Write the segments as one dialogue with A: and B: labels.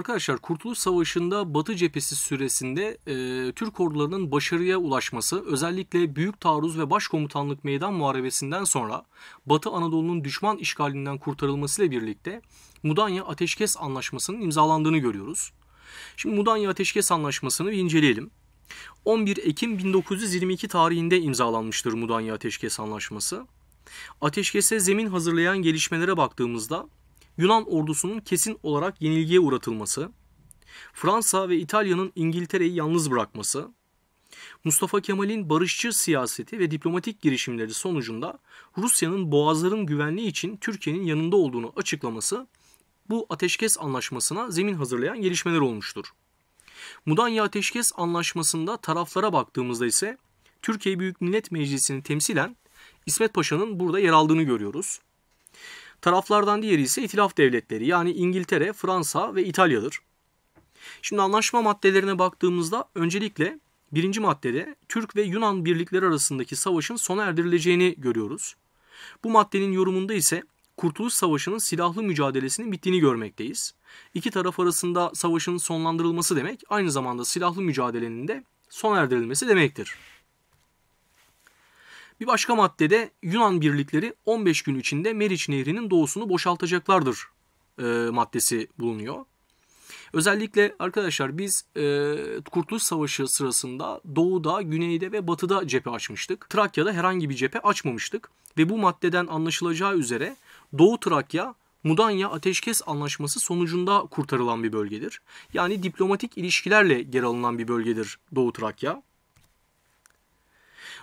A: Arkadaşlar Kurtuluş Savaşı'nda Batı cephesi süresinde e, Türk ordularının başarıya ulaşması özellikle Büyük Taarruz ve Başkomutanlık Meydan Muharebesi'nden sonra Batı Anadolu'nun düşman işgalinden kurtarılmasıyla birlikte Mudanya Ateşkes Anlaşması'nın imzalandığını görüyoruz. Şimdi Mudanya Ateşkes Anlaşması'nı inceleyelim. 11 Ekim 1922 tarihinde imzalanmıştır Mudanya Ateşkes Anlaşması. Ateşkese zemin hazırlayan gelişmelere baktığımızda Yunan ordusunun kesin olarak yenilgiye uğratılması, Fransa ve İtalya'nın İngiltere'yi yalnız bırakması, Mustafa Kemal'in barışçı siyaseti ve diplomatik girişimleri sonucunda Rusya'nın boğazların güvenliği için Türkiye'nin yanında olduğunu açıklaması bu ateşkes anlaşmasına zemin hazırlayan gelişmeler olmuştur. Mudanya Ateşkes Anlaşması'nda taraflara baktığımızda ise Türkiye Büyük Millet Meclisi'ni temsilen İsmet Paşa'nın burada yer aldığını görüyoruz. Taraflardan diğeri ise itilaf devletleri yani İngiltere, Fransa ve İtalya'dır. Şimdi anlaşma maddelerine baktığımızda öncelikle birinci maddede Türk ve Yunan birlikleri arasındaki savaşın sona erdirileceğini görüyoruz. Bu maddenin yorumunda ise Kurtuluş Savaşı'nın silahlı mücadelesinin bittiğini görmekteyiz. İki taraf arasında savaşın sonlandırılması demek aynı zamanda silahlı mücadelenin de sona erdirilmesi demektir. Bir başka maddede Yunan birlikleri 15 gün içinde Meriç Nehri'nin doğusunu boşaltacaklardır e, maddesi bulunuyor. Özellikle arkadaşlar biz e, Kurtuluş Savaşı sırasında doğuda, güneyde ve batıda cephe açmıştık. Trakya'da herhangi bir cephe açmamıştık. Ve bu maddeden anlaşılacağı üzere Doğu Trakya Mudanya Ateşkes Anlaşması sonucunda kurtarılan bir bölgedir. Yani diplomatik ilişkilerle geri alınan bir bölgedir Doğu Trakya.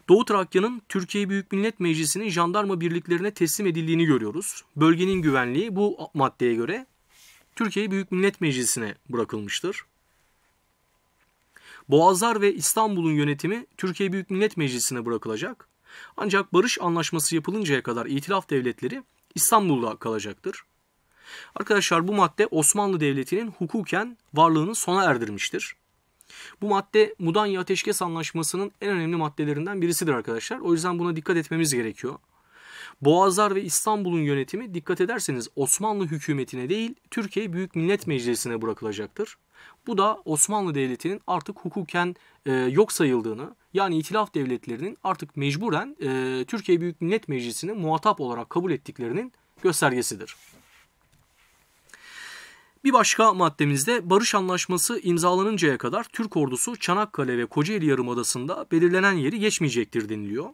A: Doğu Trakya'nın Türkiye Büyük Millet Meclisi'nin jandarma birliklerine teslim edildiğini görüyoruz. Bölgenin güvenliği bu maddeye göre Türkiye Büyük Millet Meclisi'ne bırakılmıştır. Boğazlar ve İstanbul'un yönetimi Türkiye Büyük Millet Meclisi'ne bırakılacak. Ancak barış anlaşması yapılıncaya kadar itilaf devletleri İstanbul'da kalacaktır. Arkadaşlar bu madde Osmanlı Devleti'nin hukuken varlığını sona erdirmiştir. Bu madde Mudanya Ateşkes Anlaşması'nın en önemli maddelerinden birisidir arkadaşlar. O yüzden buna dikkat etmemiz gerekiyor. Boğazlar ve İstanbul'un yönetimi dikkat ederseniz Osmanlı hükümetine değil Türkiye Büyük Millet Meclisi'ne bırakılacaktır. Bu da Osmanlı Devleti'nin artık hukuken e, yok sayıldığını yani itilaf devletlerinin artık mecburen e, Türkiye Büyük Millet Meclisi'ni muhatap olarak kabul ettiklerinin göstergesidir. Bir başka maddemizde barış anlaşması imzalanıncaya kadar Türk ordusu Çanakkale ve Kocaeli Yarımadası'nda belirlenen yeri geçmeyecektir deniliyor.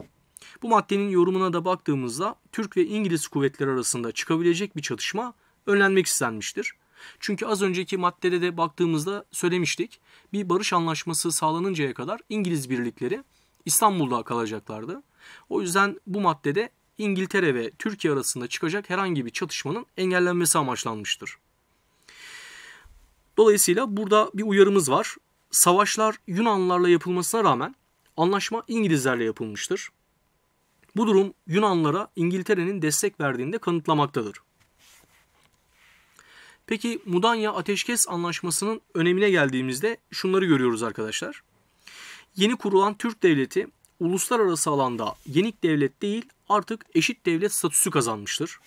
A: Bu maddenin yorumuna da baktığımızda Türk ve İngiliz kuvvetleri arasında çıkabilecek bir çatışma önlenmek istenmiştir. Çünkü az önceki maddede de baktığımızda söylemiştik. Bir barış anlaşması sağlanıncaya kadar İngiliz birlikleri İstanbul'da kalacaklardı. O yüzden bu maddede İngiltere ve Türkiye arasında çıkacak herhangi bir çatışmanın engellenmesi amaçlanmıştır. Dolayısıyla burada bir uyarımız var. Savaşlar Yunanlarla yapılmasına rağmen anlaşma İngilizlerle yapılmıştır. Bu durum Yunanlara İngiltere'nin destek verdiğini de kanıtlamaktadır. Peki Mudanya Ateşkes Anlaşması'nın önemine geldiğimizde şunları görüyoruz arkadaşlar. Yeni kurulan Türk Devleti uluslararası alanda yenik devlet değil artık eşit devlet statüsü kazanmıştır.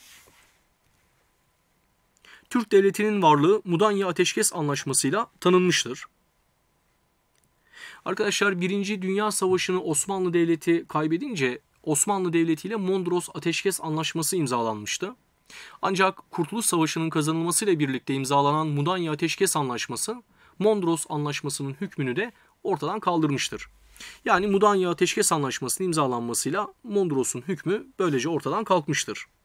A: Türk Devleti'nin varlığı Mudanya Ateşkes Anlaşması'yla tanınmıştır. Arkadaşlar 1. Dünya Savaşı'nı Osmanlı Devleti kaybedince Osmanlı Devleti ile Mondros Ateşkes Anlaşması imzalanmıştı. Ancak Kurtuluş Savaşı'nın kazanılmasıyla birlikte imzalanan Mudanya Ateşkes Anlaşması, Mondros Anlaşması'nın hükmünü de ortadan kaldırmıştır. Yani Mudanya Ateşkes Anlaşması'nın imzalanmasıyla Mondros'un hükmü böylece ortadan kalkmıştır.